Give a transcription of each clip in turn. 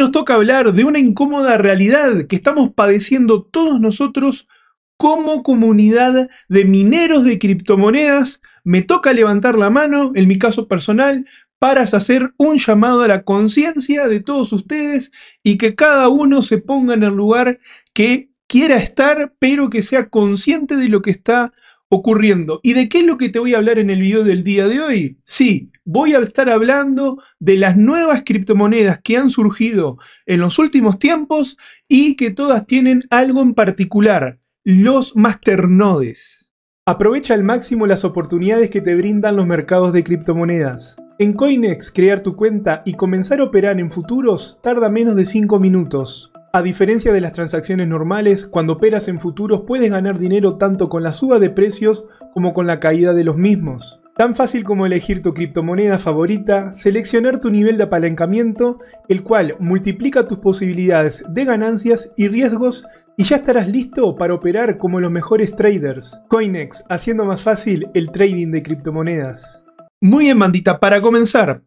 nos toca hablar de una incómoda realidad que estamos padeciendo todos nosotros como comunidad de mineros de criptomonedas. Me toca levantar la mano, en mi caso personal, para hacer un llamado a la conciencia de todos ustedes y que cada uno se ponga en el lugar que quiera estar, pero que sea consciente de lo que está ocurriendo. ¿Y de qué es lo que te voy a hablar en el video del día de hoy? Sí, voy a estar hablando de las nuevas criptomonedas que han surgido en los últimos tiempos y que todas tienen algo en particular, los masternodes. Aprovecha al máximo las oportunidades que te brindan los mercados de criptomonedas. En Coinex, crear tu cuenta y comenzar a operar en futuros tarda menos de 5 minutos. A diferencia de las transacciones normales, cuando operas en futuros puedes ganar dinero tanto con la suba de precios como con la caída de los mismos. Tan fácil como elegir tu criptomoneda favorita, seleccionar tu nivel de apalancamiento, el cual multiplica tus posibilidades de ganancias y riesgos y ya estarás listo para operar como los mejores traders. Coinex, haciendo más fácil el trading de criptomonedas. Muy bien, bandita, para comenzar.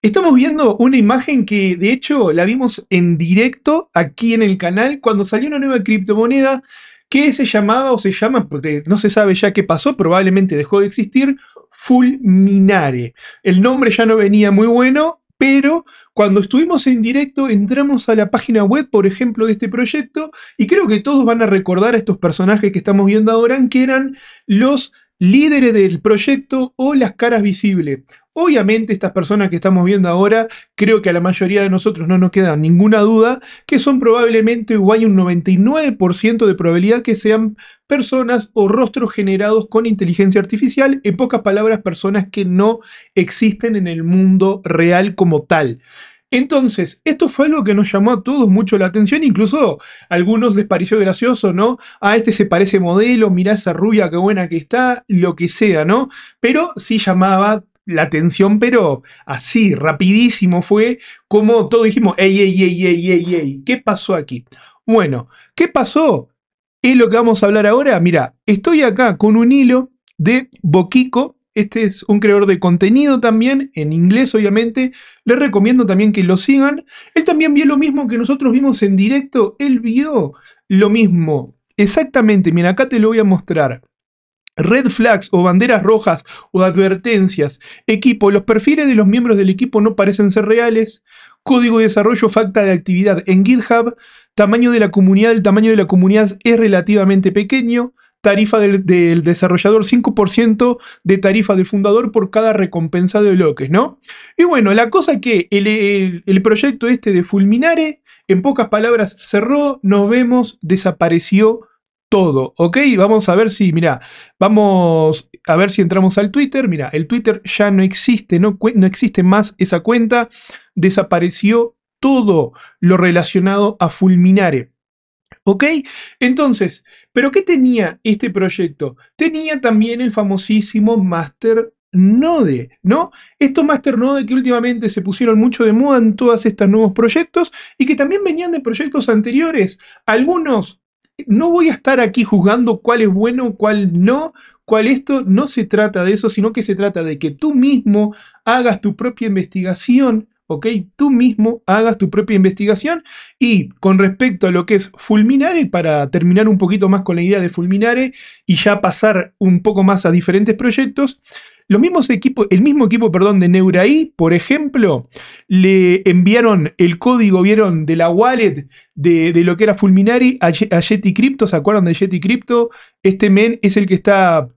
Estamos viendo una imagen que de hecho la vimos en directo aquí en el canal cuando salió una nueva criptomoneda que se llamaba o se llama, porque no se sabe ya qué pasó, probablemente dejó de existir, Fulminare. El nombre ya no venía muy bueno, pero cuando estuvimos en directo entramos a la página web, por ejemplo, de este proyecto, y creo que todos van a recordar a estos personajes que estamos viendo ahora, que eran los líderes del proyecto o las caras visibles. Obviamente estas personas que estamos viendo ahora, creo que a la mayoría de nosotros no nos queda ninguna duda que son probablemente hay un 99% de probabilidad que sean personas o rostros generados con inteligencia artificial, en pocas palabras personas que no existen en el mundo real como tal. Entonces, esto fue algo que nos llamó a todos mucho la atención, incluso a algunos les pareció gracioso, ¿no? A ah, este se parece modelo, mirá esa rubia, qué buena que está, lo que sea, ¿no? Pero sí llamaba la atención, pero así, rapidísimo fue como todos dijimos, ey, ey, ey, ey, ey, ey, ¿qué pasó aquí? Bueno, ¿qué pasó? Es lo que vamos a hablar ahora. Mira, estoy acá con un hilo de Boquico. Este es un creador de contenido también, en inglés obviamente. Les recomiendo también que lo sigan. Él también vio lo mismo que nosotros vimos en directo. Él vio lo mismo. Exactamente, mira, acá te lo voy a mostrar. Red flags o banderas rojas o advertencias. Equipo. Los perfiles de los miembros del equipo no parecen ser reales. Código de desarrollo, falta de actividad en GitHub. Tamaño de la comunidad. El tamaño de la comunidad es relativamente pequeño. Tarifa del, desarrollador, 5% de tarifa del fundador por cada recompensa de bloques, ¿no? Y bueno, la cosa que el, el proyecto este de Fulminare, en pocas palabras, cerró, nos vemos, desapareció todo, ¿ok? Vamos a ver si, mira, vamos a ver si entramos al Twitter. Mira, el Twitter ya no existe, no, no existe más esa cuenta. Desapareció todo lo relacionado a Fulminare. ¿Ok? Entonces, ¿pero qué tenía este proyecto? Tenía también el famosísimo Master Node, ¿no? Estos Master Node que últimamente se pusieron mucho de moda en todos estos nuevos proyectos y que también venían de proyectos anteriores, algunos no voy a estar aquí juzgando cuál es bueno, cuál no, cuál esto, no se trata de eso, sino que se trata de que tú mismo hagas tu propia investigación, ¿ok? Tú mismo hagas tu propia investigación y con respecto a lo que es Fulminare, para terminar un poquito más con la idea de Fulminare y ya pasar un poco más a diferentes proyectos, los mismos equipos, el mismo equipo, perdón, de Neuraí, por ejemplo, le enviaron el código, vieron, de la wallet de, lo que era Fulminari a, a Crypto. ¿Se acuerdan de Yeti Crypto? Este men es el que está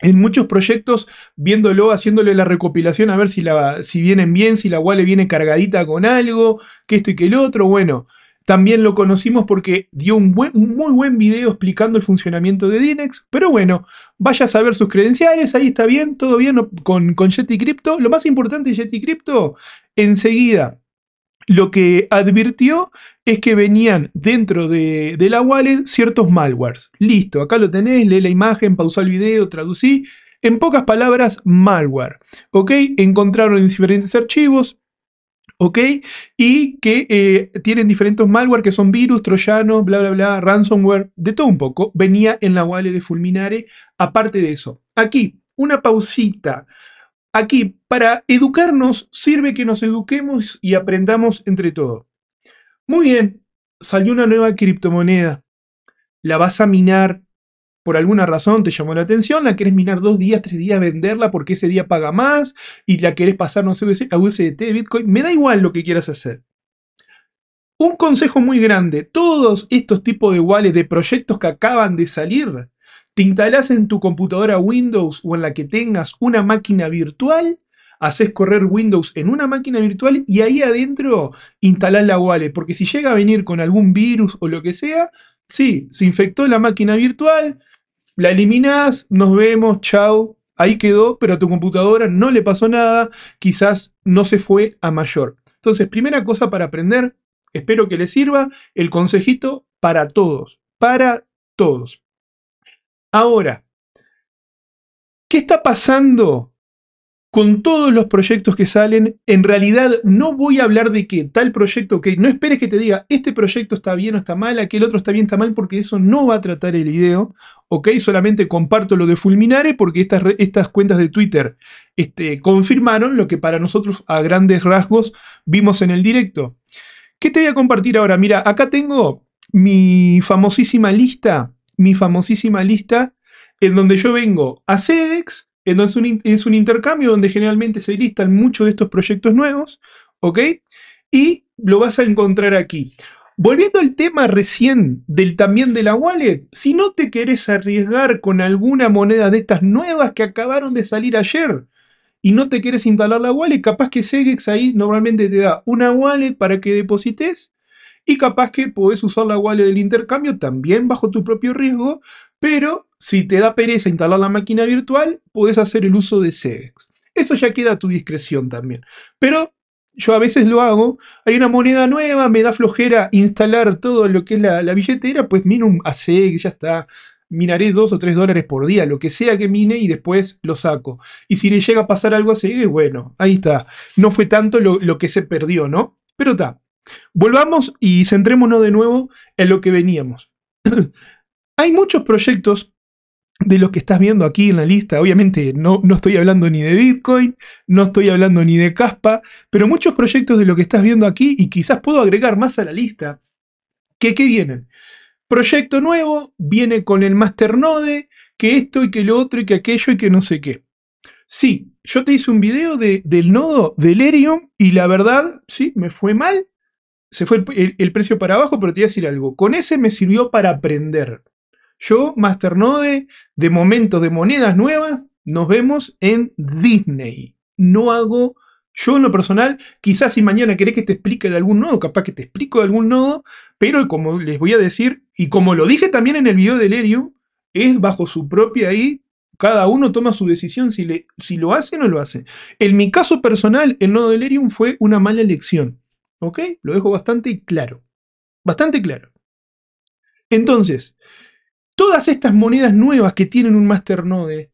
en muchos proyectos viéndolo, haciéndole la recopilación a ver si, la, si vienen bien, si la wallet viene cargadita con algo, que esto y que el otro. Bueno, también lo conocimos porque dio un, muy buen video explicando el funcionamiento de Dinex. Pero bueno, vaya a saber sus credenciales, ahí está bien, todo bien con, con Crypto. Lo más importante de Crypto, enseguida lo que advirtió es que venían dentro de, la wallet ciertos malwares. Listo, acá lo tenés, lee la imagen, pausa el video, traducí. En pocas palabras, malware. ¿Ok? Encontraron diferentes archivos, ¿Ok? Y que eh, tienen diferentes malware que son virus, troyanos, bla, bla, bla, ransomware, de todo un poco. Venía en la wallet de Fulminare. Aparte de eso, aquí una pausita. Aquí, para educarnos, sirve que nos eduquemos y aprendamos entre todos. Muy bien, salió una nueva criptomoneda. La vas a minar, por alguna razón te llamó la atención, la querés minar dos días, tres días, venderla porque ese día paga más y la querés pasar, no sé, a USDT, Bitcoin, me da igual lo que quieras hacer. Un consejo muy grande, todos estos tipos de wallets de proyectos que acaban de salir, te instalás en tu computadora Windows o en la que tengas una máquina virtual, haces correr Windows en una máquina virtual y ahí adentro instalás la wallet, porque si llega a venir con algún virus o lo que sea, sí, se infectó la máquina virtual, la eliminás, nos vemos, chao. Ahí quedó, pero a tu computadora no le pasó nada, quizás no se fue a mayor. Entonces, primera cosa para aprender, espero que les sirva el consejito para todos, para todos. Ahora, ¿qué está pasando con todos los proyectos que salen, en realidad no voy a hablar de que tal proyecto, que no esperes que te diga, este proyecto está bien o está mal, aquel otro está bien o está mal, porque eso no va a tratar el video, ok, solamente comparto lo de Fulminare porque estas, estas cuentas de Twitter este, confirmaron lo que para nosotros a grandes rasgos vimos en el directo. ¿Qué te voy a compartir ahora? Mira, acá tengo mi famosísima lista, mi famosísima lista en donde yo vengo a CEDEX, entonces eh, es un intercambio donde generalmente se listan muchos de estos proyectos nuevos, ¿ok? Y lo vas a encontrar aquí. Volviendo al tema recién del también de la wallet, si no te querés arriesgar con alguna moneda de estas nuevas que acabaron de salir ayer y no te quieres instalar la wallet, capaz que Segex ahí normalmente te da una wallet para que deposites y capaz que podés usar la wallet del intercambio también bajo tu propio riesgo, pero si te da pereza instalar la máquina virtual, puedes hacer el uso de CEX. Eso ya queda a tu discreción también. Pero yo a veces lo hago, hay una moneda nueva, me da flojera instalar todo lo que es la, billetera, pues mino un CEX. ya está. Minaré 2 o 3 dólares por día, lo que sea que mine y después lo saco. Y si le llega a pasar algo a CEX. bueno, ahí está. No fue tanto lo, lo que se perdió, ¿no? Pero está. Volvamos y centrémonos de nuevo en lo que veníamos. hay muchos proyectos de lo que estás viendo aquí en la lista. Obviamente no, no, estoy hablando ni de Bitcoin, no estoy hablando ni de Caspa, pero muchos proyectos de lo que estás viendo aquí y quizás puedo agregar más a la lista. ¿Qué, qué vienen? Proyecto nuevo, viene con el Node, que esto y que lo otro y que aquello y que no sé qué. Sí, yo te hice un video del nodo del Erium y la verdad, sí, me fue mal. Se fue el, el precio para abajo, pero te voy a decir algo. Con ese me sirvió para aprender yo, Masternode, de momento de monedas nuevas, nos vemos en Disney. No hago, yo en lo personal, quizás si mañana querés que te explique de algún nodo, capaz que te explico de algún nodo, pero como les voy a decir, y como lo dije también en el video de Lerium, es bajo su propia y cada uno toma su decisión si, si lo hace o no lo hace. En mi caso personal, el nodo de Lerium fue una mala elección. ¿Ok? Lo dejo bastante claro. Bastante claro. Entonces, Todas estas monedas nuevas que tienen un Node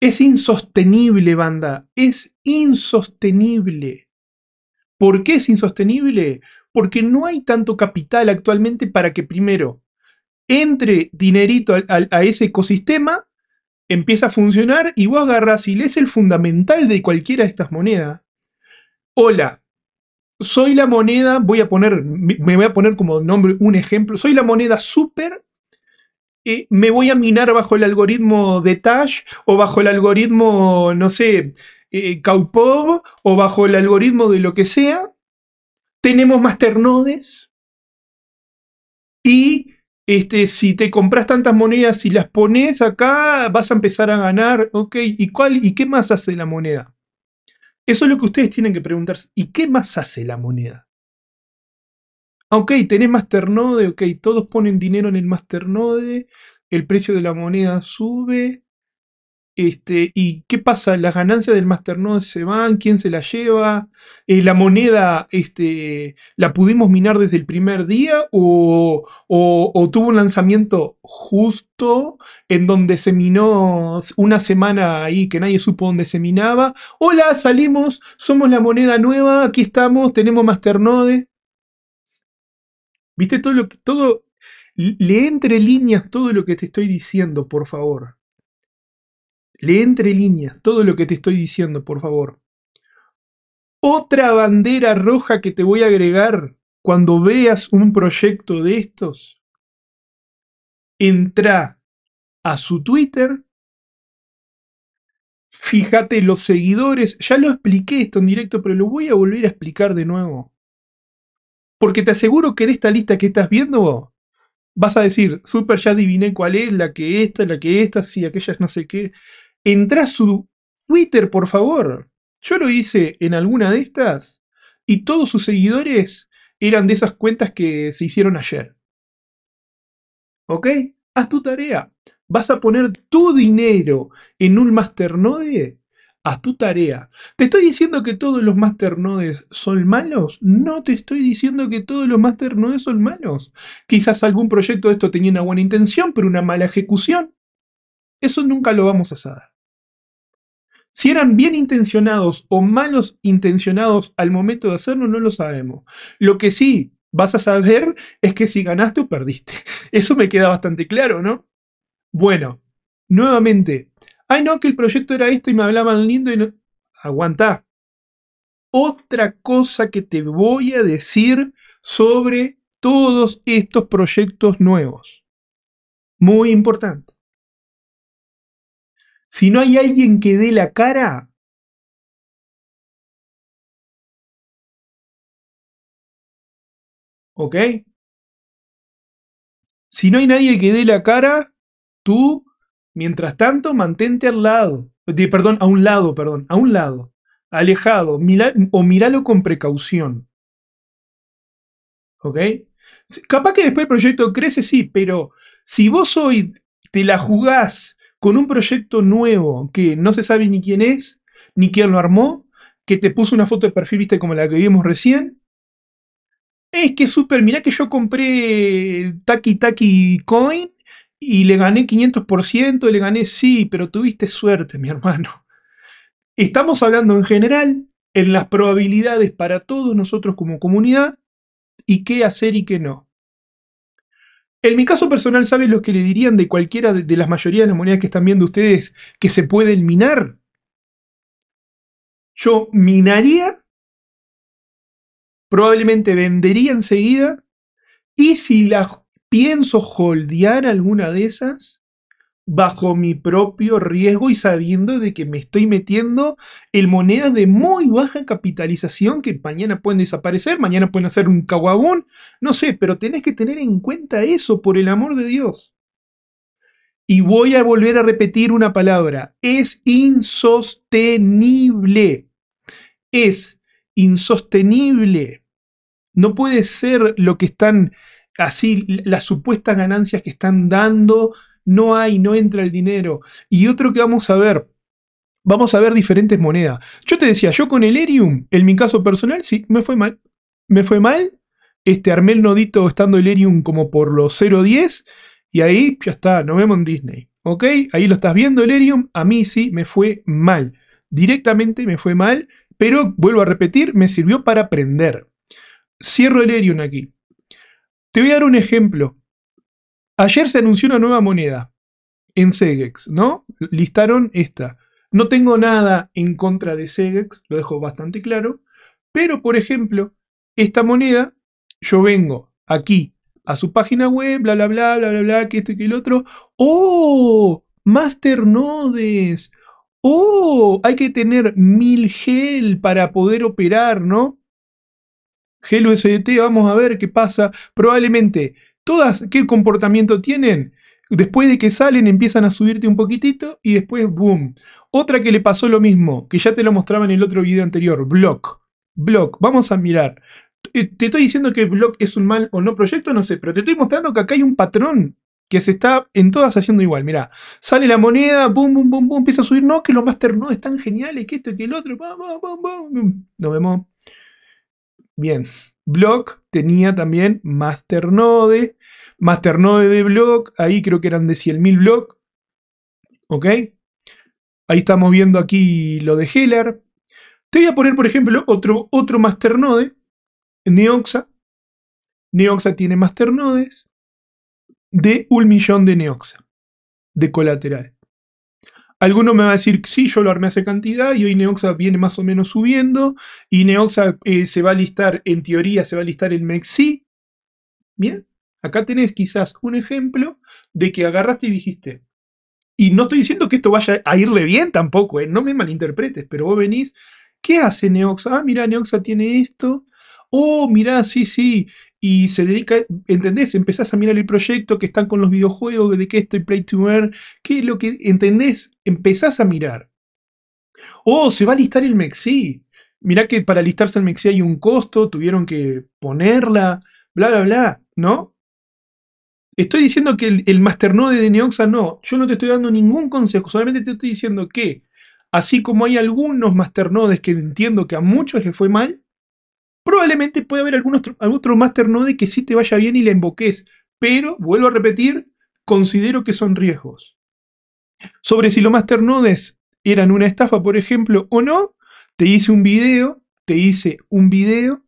Es insostenible, banda. Es insostenible. ¿Por qué es insostenible? Porque no hay tanto capital actualmente para que primero entre dinerito a, ese ecosistema, empieza a funcionar y vos agarras y lees el fundamental de cualquiera de estas monedas. Hola, soy la moneda, voy a poner, me voy a poner como nombre un ejemplo, soy la moneda super me voy a minar bajo el algoritmo de Tash o bajo el algoritmo, no sé, eh, Kaupov o bajo el algoritmo de lo que sea. Tenemos masternodes. Y este, si te compras tantas monedas y las pones acá, vas a empezar a ganar. ¿y cuál? ¿Y qué más hace la moneda? Eso es lo que ustedes tienen que preguntarse. ¿Y qué más hace la moneda? Ah, ok, tenés Masternode, ok, todos ponen dinero en el Masternode, el precio de la moneda sube. Este, ¿Y qué pasa? ¿Las ganancias del Masternode se van? ¿Quién se las lleva? Eh, ¿La moneda este, la pudimos minar desde el primer día? O, o, tuvo un lanzamiento justo en donde se minó una semana ahí que nadie supo dónde se minaba? Hola, salimos, somos la moneda nueva, aquí estamos, tenemos Masternode. ¿Viste todo lo todo, entre líneas todo lo que te estoy diciendo, por favor? Le entre líneas todo lo que te estoy diciendo, por favor. Otra bandera roja que te voy a agregar cuando veas un proyecto de estos. Entra a su Twitter. Fíjate los seguidores. Ya lo expliqué esto en directo, pero lo voy a volver a explicar de nuevo. Porque te aseguro que en esta lista que estás viendo vas a decir, super ya adiviné cuál es, la que esta, la que esta, y aquellas no sé qué. Entra a su Twitter, por favor. Yo lo hice en alguna de estas y todos sus seguidores eran de esas cuentas que se hicieron ayer. ¿Ok? Haz tu tarea. Vas a poner tu dinero en un masternode a tu tarea. ¿Te estoy diciendo que todos los masternodes son malos? No te estoy diciendo que todos los masternodes son malos. Quizás algún proyecto de esto tenía una buena intención, pero una mala ejecución. Eso nunca lo vamos a saber. Si eran bien intencionados o malos intencionados al momento de hacerlo, no lo sabemos. Lo que sí vas a saber es que si ganaste o perdiste. Eso me queda bastante claro, ¿no? Bueno, nuevamente, Ay, no, que el proyecto era esto y me hablaban lindo y no. Aguantá. Otra cosa que te voy a decir sobre todos estos proyectos nuevos. Muy importante. Si no hay alguien que dé la cara, ¿ok? Si no hay nadie que dé la cara, tú Mientras tanto, mantente al lado, de, perdón, a un lado, perdón, a un lado, alejado, o míralo con precaución. ¿Ok? Capaz que después el proyecto crece, sí, pero si vos hoy te la jugás con un proyecto nuevo que no se sabe ni quién es, ni quién lo armó, que te puso una foto de perfil, viste, como la que vimos recién, es que súper. mirá que yo compré Taki Taki Coin y le gané 500% le gané, sí, pero tuviste suerte, mi hermano. Estamos hablando en general en las probabilidades para todos nosotros como comunidad y qué hacer y qué no. En mi caso personal, sabes lo que le dirían de cualquiera de, de las mayorías de las monedas que están viendo ustedes que se pueden minar? Yo minaría, probablemente vendería enseguida, y si las pienso holdear alguna de esas bajo mi propio riesgo y sabiendo de que me estoy metiendo en monedas de muy baja capitalización que mañana pueden desaparecer, mañana pueden hacer un caguabón, no sé, pero tenés que tener en cuenta eso, por el amor de Dios. Y voy a volver a repetir una palabra, es insostenible, es insostenible. No puede ser lo que están así las supuestas ganancias que están dando, no hay, no entra el dinero. Y otro que vamos a ver, vamos a ver diferentes monedas. Yo te decía, yo con el Erium, en mi caso personal, sí, me fue mal. Me fue mal, este, armel nodito estando el Erium como por los 0.10 y ahí ya está, nos vemos en Disney. ¿Ok? Ahí lo estás viendo el Erium, a mí sí me fue mal. Directamente me fue mal, pero vuelvo a repetir, me sirvió para aprender. Cierro el Erium aquí. Te voy a dar un ejemplo. Ayer se anunció una nueva moneda en Segex, ¿no? Listaron esta. No tengo nada en contra de Segex, lo dejo bastante claro. Pero, por ejemplo, esta moneda, yo vengo aquí a su página web, bla, bla, bla, bla, bla, bla, que esto que el otro. ¡Oh! Masternodes. ¡Oh! Hay que tener 1000 gel para poder operar, ¿no? Hello SDT, vamos a ver qué pasa. Probablemente, todas, ¿qué comportamiento tienen? Después de que salen empiezan a subirte un poquitito y después boom. Otra que le pasó lo mismo, que ya te lo mostraba en el otro video anterior, Block. Block, vamos a mirar. Eh, te estoy diciendo que Block es un mal o no proyecto, no sé, pero te estoy mostrando que acá hay un patrón que se está en todas haciendo igual. Mirá, sale la moneda, boom, boom, boom, boom, empieza a subir. No, que los Master no están geniales, que esto, que el otro, Nos vemos. Bien, Block tenía también Masternode, Masternode de Block, ahí creo que eran de 100.000 Block, ¿ok? Ahí estamos viendo aquí lo de Heller. Te voy a poner, por ejemplo, otro, otro Masternode, Neoxa. Neoxa tiene Masternodes de un millón de Neoxa, de colateral. Alguno me va a decir, sí, yo lo armé hace cantidad y hoy Neoxa viene más o menos subiendo y Neoxa eh, se va a listar, en teoría se va a listar el Mexi. Bien, acá tenés quizás un ejemplo de que agarraste y dijiste, y no estoy diciendo que esto vaya a irle bien tampoco, eh, no me malinterpretes, pero vos venís, ¿qué hace Neoxa? Ah, mira, Neoxa tiene esto. Oh, mira, sí, sí, y se dedica, ¿entendés? Empezás a mirar el proyecto que están con los videojuegos, de qué estoy Play to qué es lo que, ¿entendés? Empezás a mirar. Oh, se va a listar el Mexi. Mirá que para listarse el Mexi hay un costo, tuvieron que ponerla, bla, bla, bla, ¿no? Estoy diciendo que el, el masternode de Neoxa no, yo no te estoy dando ningún consejo, solamente te estoy diciendo que, así como hay algunos masternodes que entiendo que a muchos les fue mal, Probablemente puede haber algún otro, master que sí te vaya bien y la invoques, pero vuelvo a repetir, considero que son riesgos. Sobre si los nodes eran una estafa, por ejemplo, o no, te hice un video, te hice un video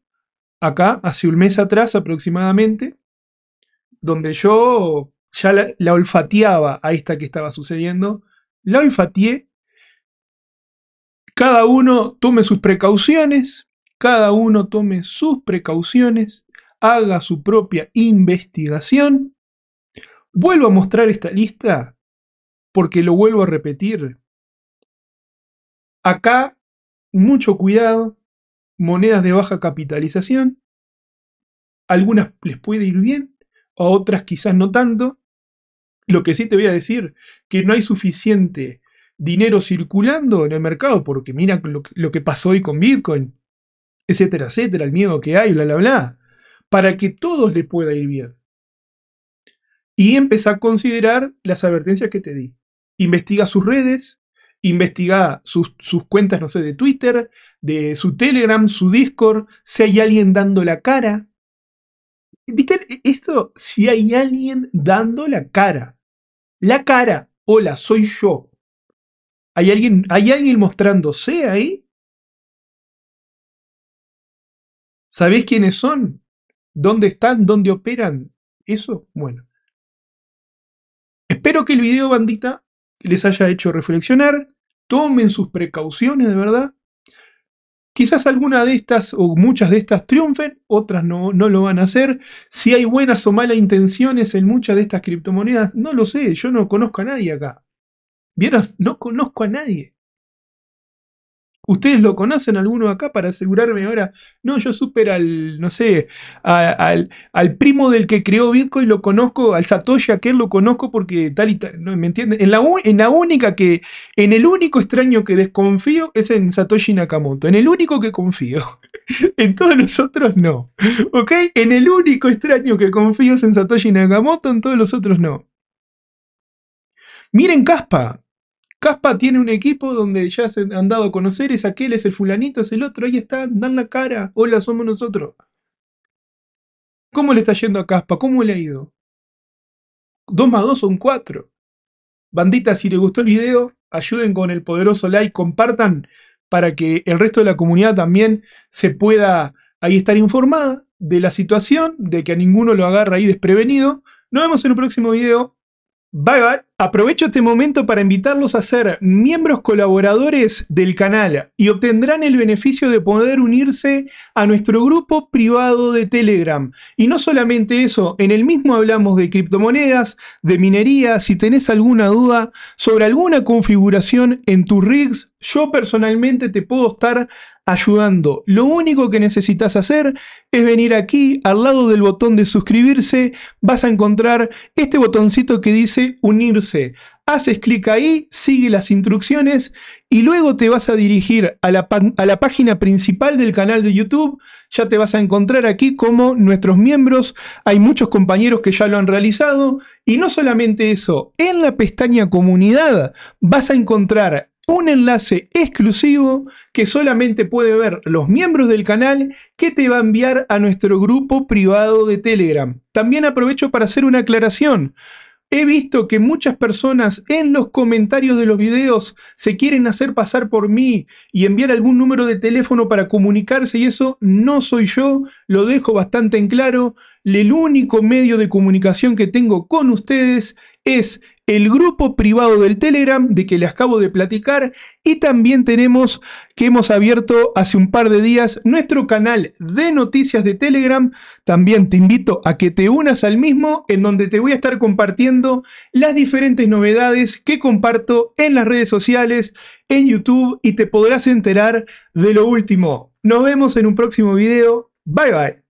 acá, hace un mes atrás aproximadamente, donde yo ya la, olfateaba a esta que estaba sucediendo, la olfateé. Cada uno tome sus precauciones, cada uno tome sus precauciones, haga su propia investigación. Vuelvo a mostrar esta lista porque lo vuelvo a repetir. Acá, mucho cuidado, monedas de baja capitalización. Algunas les puede ir bien, a otras quizás no tanto. Lo que sí te voy a decir, que no hay suficiente dinero circulando en el mercado, porque mira lo que pasó hoy con Bitcoin etcétera, etcétera, el miedo que hay, bla, bla, bla, para que todos les pueda ir bien. Y empieza a considerar las advertencias que te di. Investiga sus redes, investiga sus, sus, cuentas, no sé, de Twitter, de su Telegram, su Discord, si hay alguien dando la cara. ¿Viste esto? Si hay alguien dando la cara. La cara. Hola, soy yo. ¿Hay alguien, ¿Hay alguien mostrándose ahí? ¿Sabés quiénes son? ¿Dónde están? ¿Dónde operan? Eso, bueno. Espero que el video, bandita, les haya hecho reflexionar. Tomen sus precauciones, de verdad. Quizás alguna de estas o muchas de estas triunfen, otras no, no lo van a hacer. Si hay buenas o malas intenciones en muchas de estas criptomonedas, no lo sé, yo no conozco a nadie acá. ¿Vieron? No conozco a nadie. ¿Ustedes lo conocen alguno acá para asegurarme ahora? No, yo super al, no sé, al, primo del que creó Bitcoin lo conozco, al Satoshi aquel lo conozco porque tal y tal, ¿no? ¿me entienden? En la, en la única que, en el único extraño que desconfío es en Satoshi Nakamoto, en el único que confío. en todos los otros no, ¿ok? En el único extraño que confío es en Satoshi Nakamoto, en todos los otros no. Miren Caspa, Caspa tiene un equipo donde ya se han dado a conocer, es aquel, es el fulanito, es el otro, ahí están, dan la cara, hola, somos nosotros. ¿Cómo le está yendo a Caspa? ¿Cómo le ha ido? Dos más dos son cuatro. Bandita, si les gustó el video, ayuden con el poderoso like, compartan para que el resto de la comunidad también se pueda ahí estar informada de la situación, de que a ninguno lo agarra ahí desprevenido. Nos vemos en un próximo video. Bye bye. Aprovecho este momento para invitarlos a ser miembros colaboradores del canal y obtendrán el beneficio de poder unirse a nuestro grupo privado de Telegram. Y no solamente eso, en el mismo hablamos de criptomonedas, de minería, si tenés alguna duda sobre alguna configuración en tus rigs, yo personalmente te puedo estar ayudando. Lo único que necesitas hacer es venir aquí, al lado del botón de suscribirse, vas a encontrar este botoncito que dice unirse. Haces clic ahí, sigue las instrucciones y luego te vas a dirigir a la, a la, página principal del canal de YouTube. Ya te vas a encontrar aquí como nuestros miembros. Hay muchos compañeros que ya lo han realizado. Y no solamente eso, en la pestaña comunidad vas a encontrar un enlace exclusivo que solamente puede ver los miembros del canal que te va a enviar a nuestro grupo privado de Telegram. También aprovecho para hacer una aclaración. He visto que muchas personas en los comentarios de los videos se quieren hacer pasar por mí y enviar algún número de teléfono para comunicarse y eso no soy yo, lo dejo bastante en claro. El único medio de comunicación que tengo con ustedes es el grupo privado del Telegram de que les acabo de platicar y también tenemos que hemos abierto hace un par de días nuestro canal de noticias de Telegram. También te invito a que te unas al mismo en donde te voy a estar compartiendo las diferentes novedades que comparto en las redes sociales, en YouTube y te podrás enterar de lo último. Nos vemos en un próximo video. Bye bye.